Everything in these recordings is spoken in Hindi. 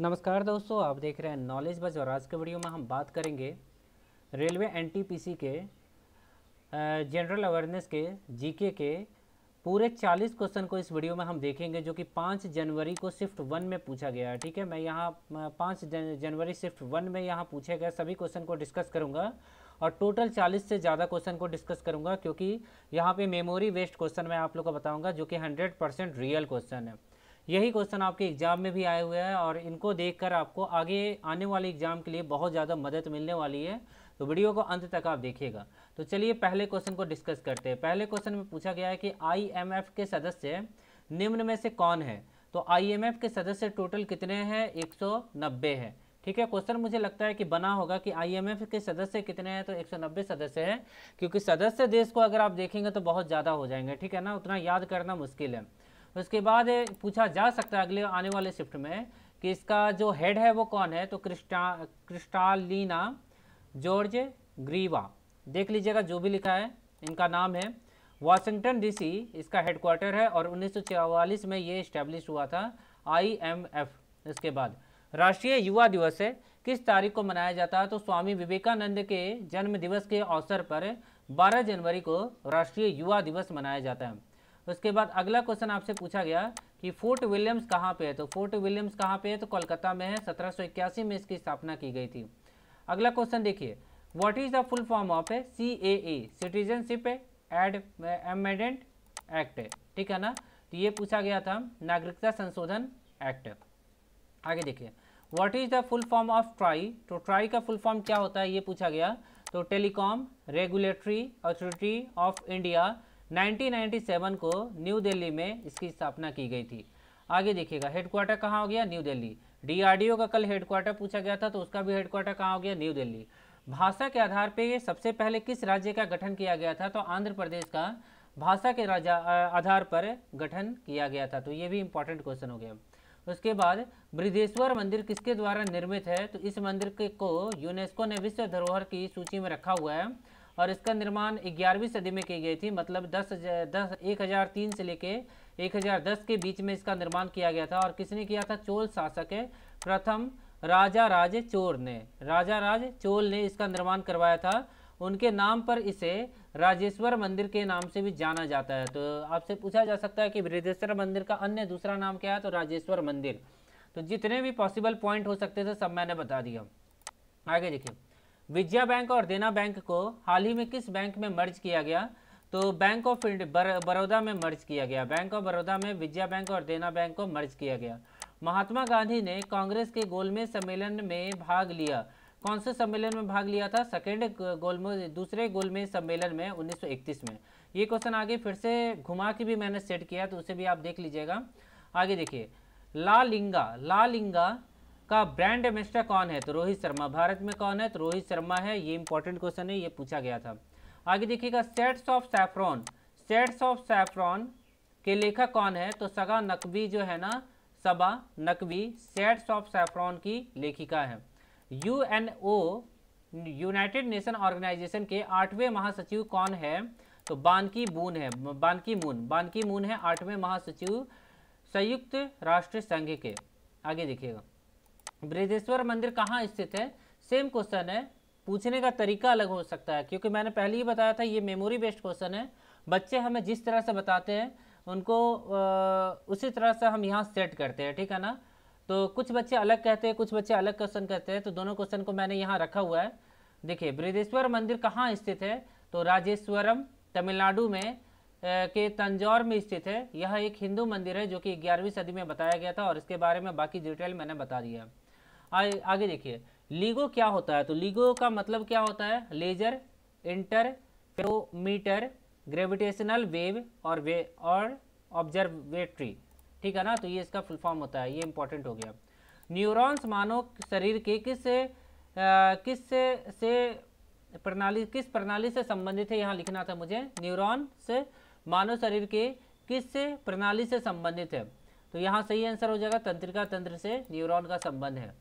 नमस्कार दोस्तों आप देख रहे हैं नॉलेज बज और आज के वीडियो में हम बात करेंगे रेलवे एनटीपीसी के जनरल अवेयरनेस के जीके के पूरे 40 क्वेश्चन को इस वीडियो में हम देखेंगे जो कि 5 जनवरी को शिफ्ट वन में पूछा गया है ठीक है मैं यहाँ 5 जनवरी शिफ्ट वन में यहाँ पूछे गए सभी क्वेश्चन को डिस्कस करूँगा और टोटल 40 से ज़्यादा क्वेश्चन को डिस्कस करूँगा क्योंकि यहाँ पे मेमोरी वेस्ट क्वेश्चन मैं आप लोग को बताऊँगा जो कि 100 परसेंट रियल क्वेश्चन है यही क्वेश्चन आपके एग्ज़ाम में भी आए हुए हैं और इनको देखकर आपको आगे आने वाले एग्ज़ाम के लिए बहुत ज़्यादा मदद मिलने वाली है तो वीडियो को अंत तक आप देखिएगा तो चलिए पहले क्वेश्चन को डिस्कस करते हैं पहले क्वेश्चन में पूछा गया है कि आई के सदस्य निम्न में से कौन है तो आई के सदस्य टोटल कितने हैं 190 है ठीक है क्वेश्चन मुझे लगता है कि बना होगा कि आईएमएफ के सदस्य कितने हैं तो 190 सदस्य हैं क्योंकि सदस्य देश को अगर आप देखेंगे तो बहुत ज़्यादा हो जाएंगे ठीक है ना उतना याद करना मुश्किल है उसके तो बाद पूछा जा सकता है अगले आने वाले शिफ्ट में कि इसका जो हेड है वो कौन है तो क्रिस्टा क्रिस्टालीना जॉर्ज ग्रीवा देख लीजिएगा जो भी लिखा है इनका नाम है वाशिंगटन डीसी इसका हेडक्वार्टर है और 1944 में ये इस्टेब्लिश हुआ था आईएमएफ इसके बाद राष्ट्रीय युवा दिवस है किस तारीख को मनाया जाता है तो स्वामी विवेकानंद के जन्म दिवस के अवसर पर 12 जनवरी को राष्ट्रीय युवा दिवस मनाया जाता है उसके बाद अगला क्वेश्चन आपसे पूछा गया कि फोर्ट विलियम्स कहाँ पे है तो फोर्ट विलियम्स कहाँ पे है तो कोलकाता में है सत्रह में इसकी स्थापना की गई थी अगला क्वेश्चन देखिए what is the full form of है C A A citizenship ad amendment act है ठीक है ना तो ये पूछा गया था नागरिकता संशोधन एक्ट आगे देखिए what is the full form of TRAI तो ट्राई का फुल फॉर्म क्या होता है ये पूछा गया तो telecom regulatory authority of India 1997 को न्यू दिल्ली में इसकी स्थापना की गई थी आगे देखिएगा हेडक्वार्टर कहाँ हो गया न्यू दिल्ली डीआरडीओ का कल हेडक्वार्टर पूछा गया था तो उसका भी हेडक्वार्टर कहाँ हो गया न्यू दिल्ली भाषा के आधार पर सबसे पहले किस राज्य का गठन किया गया था तो आंध्र प्रदेश का भाषा के राजा आधार पर गठन किया गया था तो ये भी इम्पोर्टेंट क्वेश्चन हो गया उसके बाद बृदेश्वर मंदिर किसके द्वारा निर्मित है तो इस मंदिर के को यूनेस्को ने विश्व धरोहर की सूची में रखा हुआ है और इसका निर्माण ग्यारहवीं सदी में की गई थी मतलब दस दस एक हज़ार तीन से लेके एक हज़ार दस के बीच में इसका निर्माण किया गया था और किसने किया था चोल शासक है प्रथम राजा राज चोर ने राजा राज चोल ने इसका निर्माण करवाया था उनके नाम पर इसे राजेश्वर मंदिर के नाम से भी जाना जाता है तो आपसे पूछा जा सकता है कि वृद्धेश्वर मंदिर का अन्य दूसरा नाम क्या है तो राजेश्वर मंदिर तो जितने भी पॉसिबल पॉइंट हो सकते थे सब मैंने बता दिया आगे देखिए विजया बैंक और देना बैंक को हाल ही में किस बैंक में मर्ज किया गया तो बैंक ऑफ बड़ौदा में मर्ज किया गया बैंक ऑफ बड़ौदा में विजया बैंक और देना बैंक को मर्ज किया गया महात्मा गांधी ने कांग्रेस के गोलमेज सम्मेलन में भाग लिया कौन से सम्मेलन में भाग लिया था सेकेंड गोलमेज दूसरे गोलमेज सम्मेलन में 1931 में ये क्वेश्चन आगे फिर से घुमा के भी मैंने सेट किया तो उसे भी आप देख लीजिएगा आगे देखिए लालिंगा लालिंगा का ब्रांड एम्बेसडर कौन है तो रोहित शर्मा भारत में कौन है तो रोहित शर्मा है ये इंपॉर्टेंट क्वेश्चन है ये पूछा गया था आगे देखिएगा sets of saffron sets of saffron के लेखक कौन है तो सगा नकवी जो है ना Saba Naqvi sets of saffron की लेखिका है U N O United Nation organization के आठवें महासचिव कौन है तो बानकी बून है बानकी मून बानकी मून है आठवें महासचिव संयुक्त राष्ट्र संघ के आगे देखिएगा ब्रजेश्वर मंदिर कहाँ स्थित है सेम क्वेश्चन है पूछने का तरीका अलग हो सकता है क्योंकि मैंने पहले ही बताया था ये मेमोरी बेस्ड क्वेश्चन है बच्चे हमें जिस तरह से बताते हैं उनको उसी तरह से हम यहाँ सेट करते हैं ठीक है ना तो कुछ बच्चे अलग कहते हैं कुछ बच्चे अलग क्वेश्चन कहते हैं तो दोनों क्वेश्चन को मैंने यहाँ रखा हुआ है देखिए ब्रजेश्वर मंदिर कहाँ स्थित है तो राजेश्वरम तमिलनाडु में के तंजौर में स्थित है यह एक हिंदू मंदिर है जो कि ग्यारहवीं सदी में बताया गया था और इसके बारे में बाकी डिटेल मैंने बता दिया आ, आगे देखिए लीगो क्या होता है तो लीगो का मतलब क्या होता है लेजर इंटरफेरोमीटर ग्रेविटेशनल वेव और वे और ऑब्जर्वेटरी ठीक है ना तो ये इसका फुल फॉर्म होता है ये इंपॉर्टेंट हो गया न्यूरॉन्स मानव शरीर के किस आ, किस से, से प्रणाली किस प्रणाली से संबंधित है यहाँ लिखना था मुझे न्यूरॉन से मानव शरीर के किस से प्रणाली से संबंधित है तो यहाँ सही आंसर हो जाएगा तंत्रिका तंत्र से न्यूरॉन का संबंध है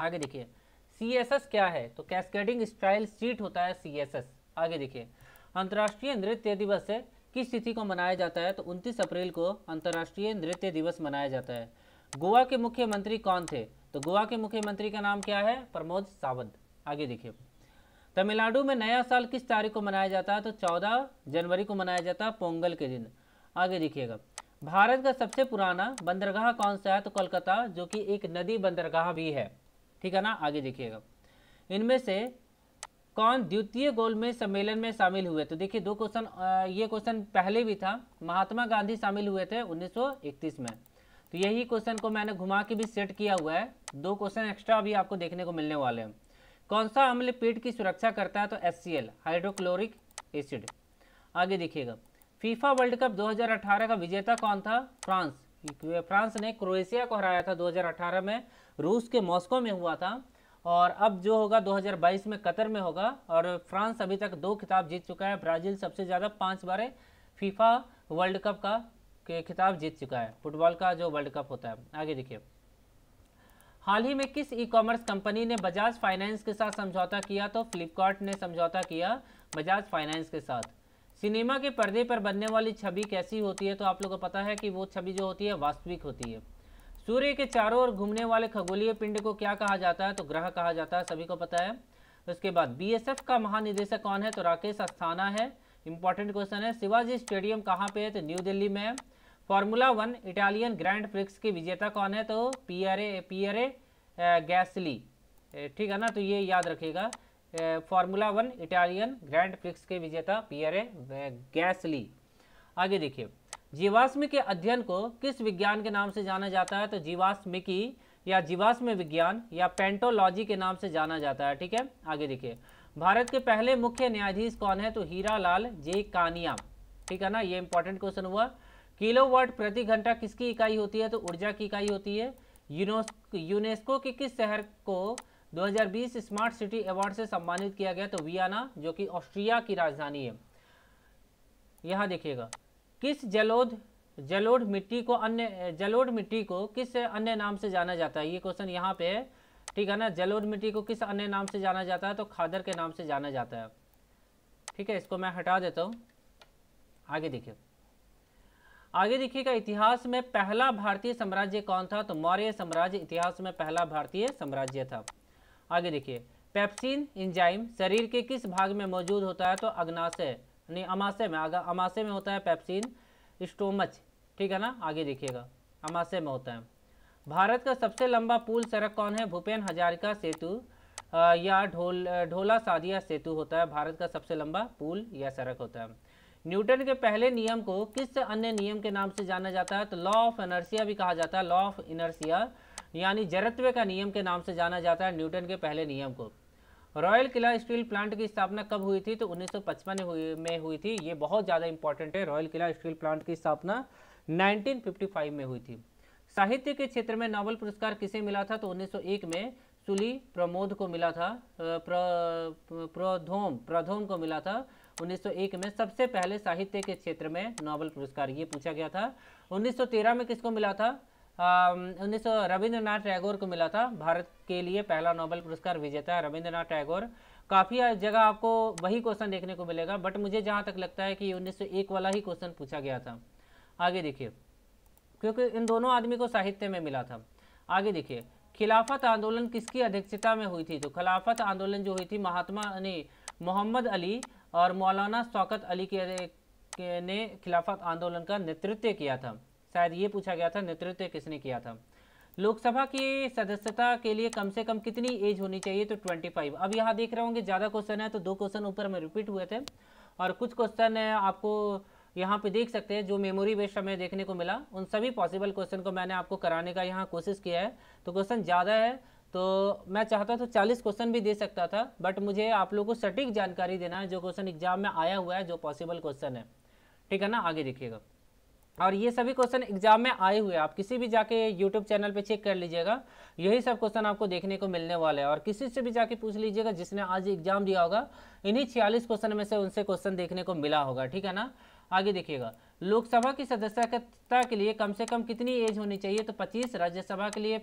आगे देखिए सी क्या है तो कैस्केडिंग स्टाइल सीट होता है सी आगे देखिए अंतर्राष्ट्रीय नृत्य दिवस है किस तिथि को मनाया जाता है तो 29 अप्रैल को अंतर्राष्ट्रीय नृत्य दिवस मनाया जाता है गोवा के मुख्यमंत्री कौन थे तो गोवा के मुख्यमंत्री का नाम क्या है प्रमोद सावंत आगे देखिए तमिलनाडु में नया साल किस तारीख को मनाया जाता है तो 14 जनवरी को मनाया जाता है पोंगल के दिन आगे देखिएगा भारत का सबसे पुराना बंदरगाह कौन सा है तो कोलकाता जो कि एक नदी बंदरगाह भी है ठीक है ना आगे देखिएगा इनमें से कौन द्वितीय गोल में सम्मेलन में शामिल हुए तो देखिए दो क्वेश्चन ये क्वेश्चन पहले भी था महात्मा गांधी शामिल हुए थे 1931 में तो यही क्वेश्चन को मैंने घुमा के भी सेट किया हुआ है दो क्वेश्चन एक्स्ट्रा अभी आपको देखने को मिलने वाले हैं कौन सा अम्ल पेट की सुरक्षा करता है तो एस हाइड्रोक्लोरिक एसिड आगे देखिएगा फीफा वर्ल्ड कप 2018 का विजेता कौन था फ्रांस फ्रांस ने क्रोएशिया को हराया था 2018 में रूस के मॉस्को में हुआ था और अब जो होगा 2022 में कतर में होगा और फ्रांस अभी तक दो खिताब जीत चुका है ब्राज़ील सबसे ज़्यादा पाँच बार फीफा वर्ल्ड कप का के खिताब जीत चुका है फुटबॉल का जो वर्ल्ड कप होता है आगे देखिए हाल ही में किस ई कॉमर्स कंपनी ने बजाज फाइनेंस के साथ समझौता किया तो फ्लिपकार्ट ने समझौता किया बजाज फाइनेंस के साथ सिनेमा के पर्दे पर बनने वाली छवि कैसी होती है तो आप लोगों को पता है कि वो छवि जो होती है वास्तविक होती है सूर्य के चारों ओर घूमने वाले खगोलीय पिंड को क्या कहा जाता है तो ग्रह कहा जाता है सभी को पता है उसके बाद बीएसएफ का महानिदेशक कौन है तो राकेश अस्थाना है इंपॉर्टेंट क्वेश्चन है शिवाजी स्टेडियम कहाँ पे है तो न्यू दिल्ली में है formula one Italian grand prix के विजेता कौन है तो P P R A R A Gasly ठीक है ना तो ये याद रखेगा formula one Italian grand prix के विजेता पियरे गैसली आगे देखिए जीवाश्म के अध्ययन को किस विज्ञान के नाम से जाना जाता है तो जीवाश्मिकी या जीवाश्म विज्ञान या पेंटोलॉजी के नाम से जाना जाता है ठीक है आगे देखिए भारत के पहले मुख्य न्यायाधीश कौन है तो हीरा लाल जे कानिया ठीक है ना ये इंपॉर्टेंट क्वेश्चन हुआ किलोवाट प्रति घंटा किसकी इकाई होती है तो ऊर्जा की इकाई होती है यूनेस्को के किस शहर को 2020 स्मार्ट सिटी अवार्ड से सम्मानित किया गया तो वियाना जो कि ऑस्ट्रिया की राजधानी है यहाँ देखिएगा किस जलोद जलोड मिट्टी को अन्य जलोड मिट्टी को किस अन्य नाम से जाना जाता है ये क्वेश्चन यहाँ पे है ठीक है ना जलोड मिट्टी को किस अन्य नाम से जाना जाता है तो खादर के नाम से जाना जाता है ठीक है इसको मैं हटा देता हूँ आगे देखिए आगे देखिएगा इतिहास में पहला भारतीय साम्राज्य कौन था तो मौर्य साम्राज्य इतिहास में पहला भारतीय साम्राज्य था आगे देखिए पेप्सिन इंजाइम शरीर के किस भाग में मौजूद होता है तो अग्नाशय यानी अमाशय में आगे अमाशय में होता है पेप्सिन स्टोमच ठीक है ना आगे देखिएगा अमाशय में होता है भारत का सबसे लंबा पुल सड़क कौन है भूपेन हजारिका सेतु या ढोल ढोला सादिया सेतु होता है भारत का सबसे लंबा पुल या सड़क होता है न्यूटन के पहले नियम को किस अन्य नियम के नाम से जाना जाता है तो लॉ ऑफ इनर्सिया भी कहा जाता है लॉ ऑफ इनर्सिया यानी जरत्व का नियम के नाम से जाना जाता है न्यूटन के पहले नियम को रॉयल किला स्टील प्लांट की स्थापना कब हुई थी तो 1955 में हुई थी ये बहुत ज़्यादा इंपॉर्टेंट है रॉयल किला स्टील प्लांट की स्थापना 1955 में हुई थी साहित्य के क्षेत्र में नोबल पुरस्कार किसे मिला था तो 1901 में सुली प्रमोद को मिला था प्र, प्रधोम प्रधोम को मिला था 1901 में सबसे पहले साहित्य के क्षेत्र में नोबल पुरस्कार ये पूछा गया था 1913 में किसको मिला था उन्नीस सौ रविंद्रनाथ टैगोर को मिला था भारत के लिए पहला नोबेल पुरस्कार विजेता रविंद्रनाथ टैगोर काफ़ी जगह आपको वही क्वेश्चन देखने को मिलेगा बट मुझे जहाँ तक लगता है कि 1901 वाला ही क्वेश्चन पूछा गया था आगे देखिए क्योंकि इन दोनों आदमी को साहित्य में मिला था आगे देखिए खिलाफत आंदोलन किसकी अध्यक्षता में हुई थी तो खिलाफत आंदोलन जो हुई थी महात्मा ने मोहम्मद अली और मौलाना शौकत अली के ने खिलाफत आंदोलन का नेतृत्व किया था शायद ये पूछा गया था नेतृत्व किसने किया था लोकसभा की सदस्यता के लिए कम से कम कितनी एज होनी चाहिए तो 25 अब यहाँ देख रहे होंगे ज़्यादा क्वेश्चन है तो दो क्वेश्चन ऊपर में रिपीट हुए थे और कुछ क्वेश्चन आपको यहाँ पे देख सकते हैं जो मेमोरी बेस्ड हमें देखने को मिला उन सभी पॉसिबल क्वेश्चन को मैंने आपको कराने का यहाँ कोशिश किया है तो क्वेश्चन ज़्यादा है तो मैं चाहता तो चालीस क्वेश्चन भी दे सकता था बट मुझे आप लोगों को सटीक जानकारी देना है जो क्वेश्चन एग्जाम में आया हुआ है जो पॉसिबल क्वेश्चन है ठीक है ना आगे देखिएगा और ये सभी क्वेश्चन एग्जाम में आए हुए आप किसी भी जाके यूट्यूब चैनल पे चेक कर लीजिएगा यही सब क्वेश्चन आपको देखने को मिलने वाला है और किसी से भी जाके पूछ लीजिएगा जिसने आज एग्जाम दिया होगा इन्हीं छियालीस क्वेश्चन में से उनसे क्वेश्चन देखने को मिला होगा ठीक है ना आगे देखिएगा लोकसभा की सदस्यता के लिए कम से कम कितनी एज होनी चाहिए तो पच्चीस राज्यसभा के लिए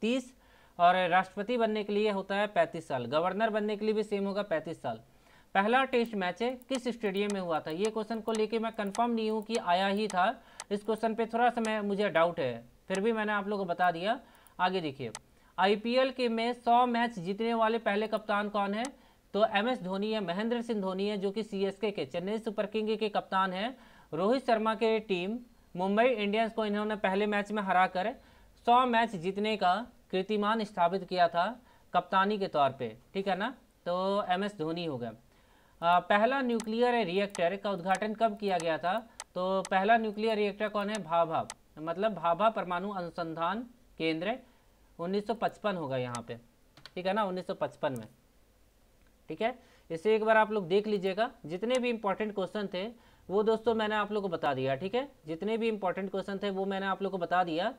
तीस और राष्ट्रपति बनने के लिए होता है पैंतीस साल गवर्नर बनने के लिए भी सेम होगा पैंतीस साल पहला टेस्ट मैच है किस स्टेडियम में हुआ था ये क्वेश्चन को लेके मैं कंफर्म नहीं हूँ कि आया ही था इस क्वेश्चन पे थोड़ा सा मैं मुझे डाउट है फिर भी मैंने आप लोगों को बता दिया आगे देखिए आईपीएल के में 100 मैच जीतने वाले पहले कप्तान कौन है तो एमएस धोनी है महेंद्र सिंह धोनी है जो कि सी के चेन्नई सुपर किंग के कप्तान हैं रोहित शर्मा के टीम मुंबई इंडियंस को इन्होंने पहले मैच में हरा कर सौ मैच जीतने का कीर्तिमान स्थापित किया था कप्तानी के तौर पर ठीक है ना तो एम धोनी हो गया पहला न्यूक्लियर रिएक्टर का उद्घाटन कब किया गया था तो पहला न्यूक्लियर रिएक्टर कौन है भाभा मतलब भाभा परमाणु अनुसंधान केंद्र 1955 होगा यहाँ पे ठीक है ना 1955 में ठीक है इसे एक बार आप लोग देख लीजिएगा जितने भी इम्पोर्टेंट क्वेश्चन थे वो दोस्तों मैंने आप लोग को बता दिया ठीक है जितने भी इम्पोर्टेंट क्वेश्चन थे वो मैंने आप लोग को बता दिया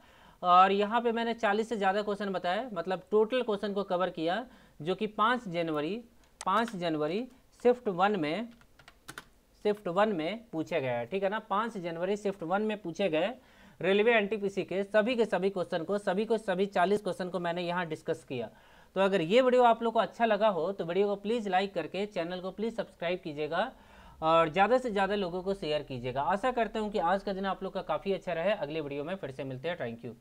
और यहाँ पे मैंने 40 से ज़्यादा क्वेश्चन बताया मतलब टोटल क्वेश्चन को कवर किया जो कि 5 जनवरी 5 जनवरी शिफ्ट वन में शिफ्ट वन में पूछे गए ठीक है ना पाँच जनवरी शिफ्ट वन में पूछे गए रेलवे एनटीपीसी के सभी के सभी क्वेश्चन को सभी को सभी चालीस क्वेश्चन को मैंने यहाँ डिस्कस किया तो अगर ये वीडियो आप लोग को अच्छा लगा हो तो वीडियो को प्लीज़ लाइक करके चैनल को प्लीज़ सब्सक्राइब कीजिएगा और ज़्यादा से ज़्यादा लोगों को शेयर कीजिएगा आशा करता हूँ कि आज का दिन आप लोग का काफ़ी अच्छा रहे अगले वीडियो में फिर से मिलते हैं थैंक यू